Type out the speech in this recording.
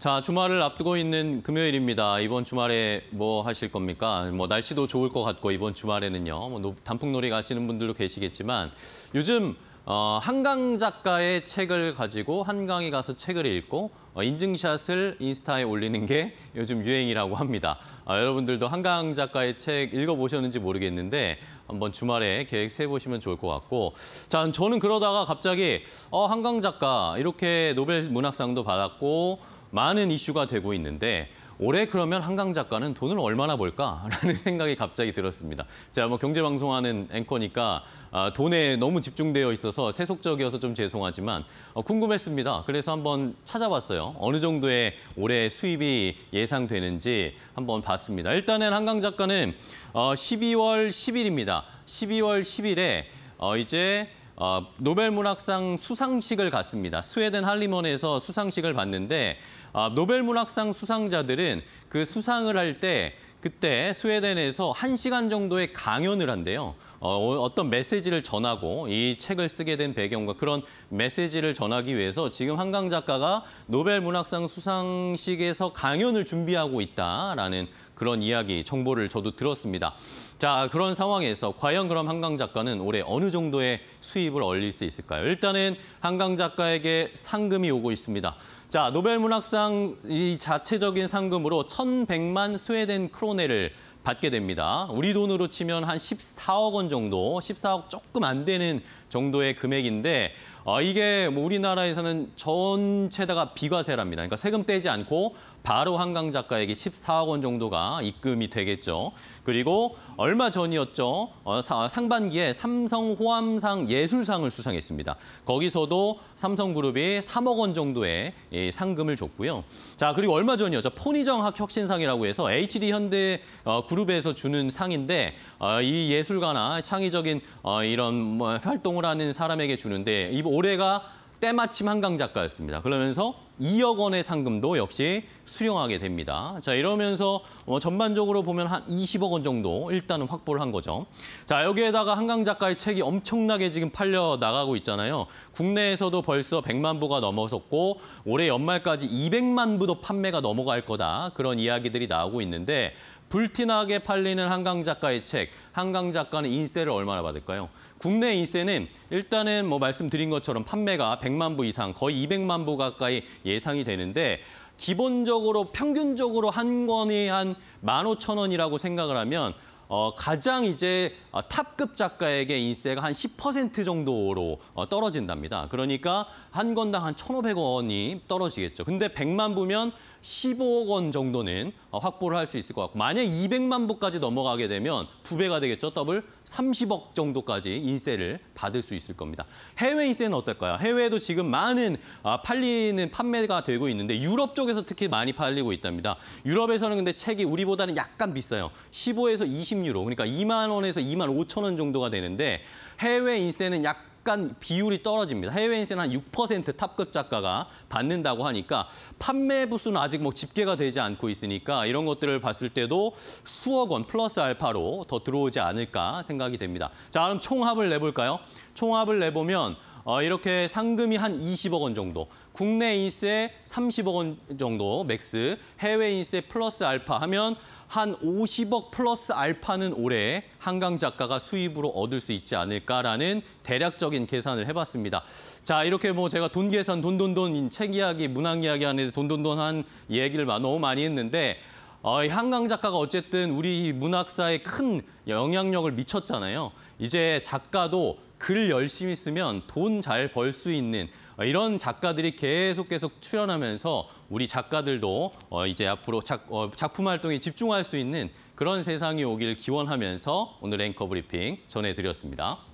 자, 주말을 앞두고 있는 금요일입니다. 이번 주말에 뭐 하실 겁니까? 뭐 날씨도 좋을 것 같고 이번 주말에는요. 뭐 단풍놀이 가시는 분들도 계시겠지만 요즘 어, 한강 작가의 책을 가지고 한강에 가서 책을 읽고 어, 인증샷을 인스타에 올리는 게 요즘 유행이라고 합니다. 아, 여러분들도 한강 작가의 책 읽어보셨는지 모르겠는데 한번 주말에 계획 세보시면 좋을 것 같고 자 저는 그러다가 갑자기 어, 한강 작가 이렇게 노벨 문학상도 받았고 많은 이슈가 되고 있는데 올해 그러면 한강 작가는 돈을 얼마나 벌까라는 생각이 갑자기 들었습니다. 제가 뭐 경제방송하는 앵커니까 아, 돈에 너무 집중되어 있어서 세속적이어서 좀 죄송하지만 어, 궁금했습니다. 그래서 한번 찾아봤어요. 어느 정도의 올해 수입이 예상되는지 한번 봤습니다. 일단은 한강 작가는 12월 어, 10일입니다. 12월 10일에 어, 이제 어, 노벨 문학상 수상식을 갔습니다. 스웨덴 할리먼에서 수상식을 봤는데 어, 노벨 문학상 수상자들은 그 수상을 할 때 그때 스웨덴에서 한시간 정도의 강연을 한대요. 어, 어떤 메시지를 전하고 이 책을 쓰게 된 배경과 그런 메시지를 전하기 위해서 지금 한강 작가가 노벨 문학상 수상식에서 강연을 준비하고 있다라는 그런 이야기, 정보를 저도 들었습니다. 자, 그런 상황에서 과연 그럼 한강 작가는 올해 어느 정도의 수입을 올릴 수 있을까요? 일단은 한강 작가에게 상금이 오고 있습니다. 자, 노벨 문학상 이 자체적인 상금으로 천백만 스웨덴 크로네를 받게 됩니다. 우리 돈으로 치면 한 14억 원 정도, 14억 조금 안 되는 정도의 금액인데 아, 이게 뭐 우리나라에서는 전체다가 비과세랍니다. 그러니까 세금 떼지 않고 바로 한강 작가에게 14억 원 정도가 입금이 되겠죠. 그리고 얼마 전이었죠. 어, 사, 상반기에 삼성 호암상 예술상을 수상했습니다. 거기서도 삼성그룹이 3억 원 정도의 예, 상금을 줬고요. 자 그리고 얼마 전이었죠. 포니정학 혁신상이라고 해서 HD 현대 어, 그룹에서 주는 상인데 어, 이 예술가나 창의적인 어, 이런 뭐, 활동을 하는 사람에게 주는데 이 올해가 때마침 한강 작가였습니다. 그러면서 2억 원의 상금도 역시 수령하게 됩니다. 자 이러면서 어, 전반적으로 보면 한 20억 원 정도 일단은 확보를 한 거죠. 자 여기에다가 한강 작가의 책이 엄청나게 지금 팔려 나가고 있잖아요. 국내에서도 벌써 100만 부가 넘어섰고 올해 연말까지 200만 부도 판매가 넘어갈 거다 그런 이야기들이 나오고 있는데 불티나게 팔리는 한강 작가의 책, 한강 작가는 인세를 얼마나 받을까요? 국내 인세는 일단은 뭐 말씀드린 것처럼 판매가 100만 부 이상, 거의 200만 부 가까이 예상이 되는데 기본적으로 평균적으로 한권에한1 5 0 0 0 원이라고 생각을 하면 어, 가장 이제 어, 탑급 작가에게 인세가 한 10% 정도로 어, 떨어진답니다. 그러니까 한 권당 한 1,500원이 떨어지겠죠. 근데 100만 부면 15억 원 정도는 확보를 할 수 있을 것 같고 만약 200만 부까지 넘어가게 되면 두 배가 되겠죠. 더블 30억 정도까지 인세를 받을 수 있을 겁니다. 해외 인세는 어떨까요? 해외에도 지금 많은 아, 팔리는 판매가 되고 있는데 유럽 쪽에서 특히 많이 팔리고 있답니다. 유럽에서는 근데 책이 우리보다는 약간 비싸요. 15에서 20유로 그러니까 2만 원에서 2만 5천 원 정도가 되는데 해외 인세는 약 약간 비율이 떨어집니다. 해외 인세는 한6% 탑급 작가가 받는다고 하니까 판매 부수는 아직 뭐 집계가 되지 않고 있으니까 이런 것들을 봤을 때도 수억 원 플러스 알파로 더 들어오지 않을까 생각이 됩니다. 자, 그럼 총합을 내볼까요? 총합을 내보면 어, 이렇게 상금이 한 20억 원 정도, 국내 인세 30억 원 정도 맥스, 해외 인세 플러스 알파 하면 한 50억 플러스 알파는 올해 한강 작가가 수입으로 얻을 수 있지 않을까라는 대략적인 계산을 해봤습니다. 자 이렇게 뭐 제가 돈 계산, 돈 돈 돈 책 이야기, 문학 이야기 하는데 돈돈돈 한 얘기를 너무 많이 했는데 어, 한강 작가가 어쨌든 우리 문학사에 큰 영향력을 미쳤잖아요. 이제 작가도 글 열심히 쓰면 돈 잘 벌 수 있는 어, 이런 작가들이 계속 계속 출연하면서 우리 작가들도 어, 이제 앞으로 작, 어, 작품 활동에 집중할 수 있는 그런 세상이 오길 기원하면서 오늘 앵커 브리핑 전해드렸습니다.